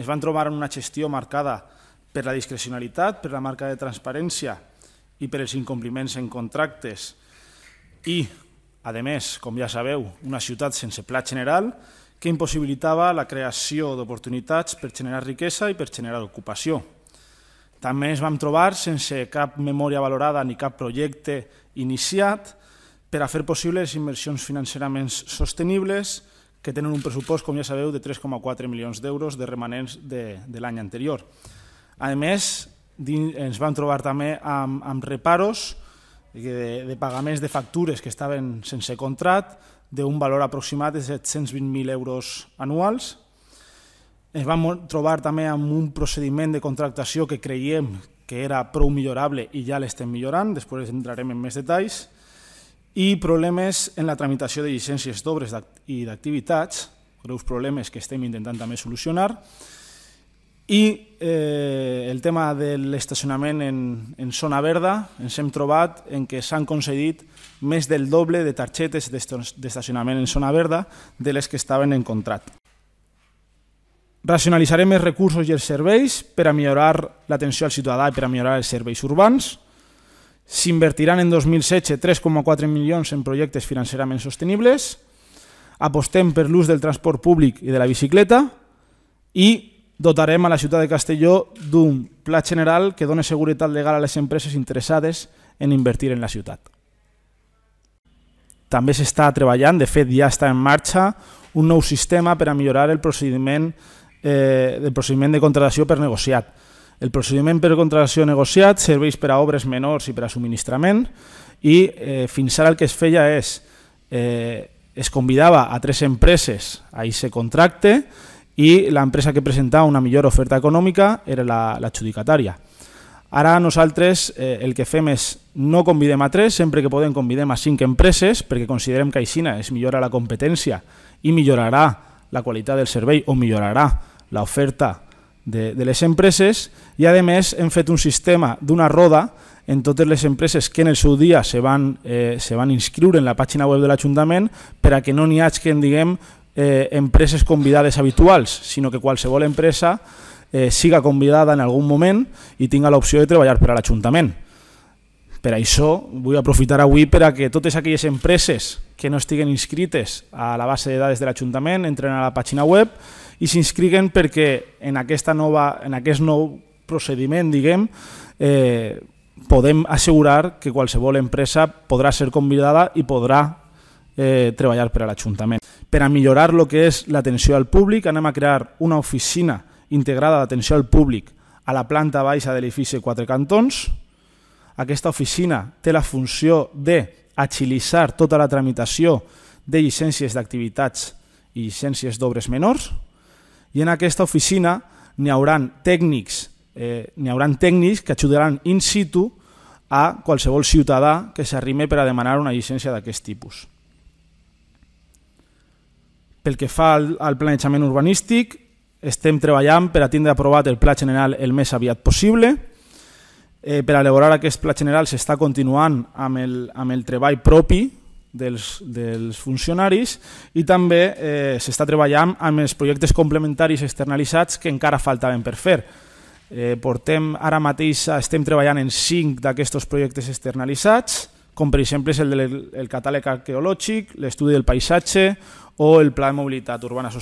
Ens van trobar en una gestió marcada per la discrecionalitat, per la marca de transparència i per els incompliments en contractes i, a més, com ja sabeu, una ciutat sense pla general que impossibilitava la creació d'oportunitats per generar riquesa i per generar ocupació. També ens vam trobar sense cap memòria valorada ni cap projecte iniciat per a fer possibles inversions financerament sostenibles que tenen un pressupost, com ja sabeu, de 3,4 milions d'euros de remanents de, de l'any anterior. A més, ens vam trobar també amb, amb reparos de, de pagaments de factures que estaven sense contrat d'un valor aproximat de 720.000 euros anuals. Ens vam trobar també amb un procediment de contractació que creiem que era prou millorable i ja l'estem millorant, després entrarem en més detalls, i problemes en la tramitació de llicències d'obres i d'activitats, greus problemes que estem intentant també solucionar, i eh, el tema de l'estacionament en, en zona verda, ens hem trobat en què s'han concedit més del doble de targetes d'estacionament en zona verda de les que estaven en contrat. Racionalitzarem els recursos i els serveis per a millorar l'atenció al ciutadà i per a millorar els serveis urbans, S'invertiran en 2016 3,4 milions en projectes financerament sostenibles, apostem per l'ús del transport públic i de la bicicleta i dotarem a la ciutat de Castelló d'un pla general que doni seguretat legal a les empreses interessades en invertir en la ciutat. També s'està treballant, de fet ja està en marxa, un nou sistema per a millorar el procediment, eh, el procediment de contratació per negociat el procediment per contratació negociat serveix per a obres menors i per a subministrament i eh, fins ara el que es feia és eh, es convidava a tres empreses a aquest contracte i l'empresa que presentava una millor oferta econòmica era l'adjudicatària. La, ara nosaltres eh, el que fem és no convidem a tres, sempre que podem convidem a cinc empreses perquè considerem que aixina es millora la competència i millorarà la qualitat del servei o millorarà l'oferta de, de les empreses i a més hem fet un sistema d'una roda en totes les empreses que en el seu dia se van, eh, se van inscriure en la pàgina web de l'Ajuntament per a que no n'hi hagi, diguem, eh, empreses convidades habituals, sinó que qualsevol empresa eh, siga convidada en algun moment i tinga l'opció de treballar per a l'Ajuntament. Per això vull aprofitar avui per a que totes aquelles empreses que no estiguen inscrites a la base de dades de l'Ajuntament entren a la pàgina web i s'inscriguen perquè en, aquesta nova, en aquest nou procediment, diguem, eh, podem assegurar que qualsevol empresa podrà ser convidada i podrà eh, treballar per a l'Ajuntament. Per a millorar el que és l'atenció al públic, anem a crear una oficina integrada d'atenció al públic a la planta baixa de l'edifici Quatre Cantons. Aquesta oficina té la funció d'agilitzar tota la tramitació de llicències d'activitats i llicències d'obres menors, i en aquesta oficina n'hi hauran tècnics eh, n'hi hauran tècnics que ajudaran in situ a qualsevol ciutadà que s'arrime per a demanar una llicència d'aquest tipus. Pel que fa al, al planejament urbanístic, estem treballant per a tindre aprovat el Pla General el més aviat possible. Eh, per elaborar aquest Pla General s'està continuant amb el, amb el treball propi dels, dels funcionaris i també eh, s'està treballant amb els projectes complementaris externalitzats que encara faltaven per fer. Eh, portem ara mateix estem treballant en cinc d'aquests projectes externalitzats, com per exemple és el, del, el catàleg arqueològic, l'estudi del paisatge o el pla de mobilitat urbana sostenible.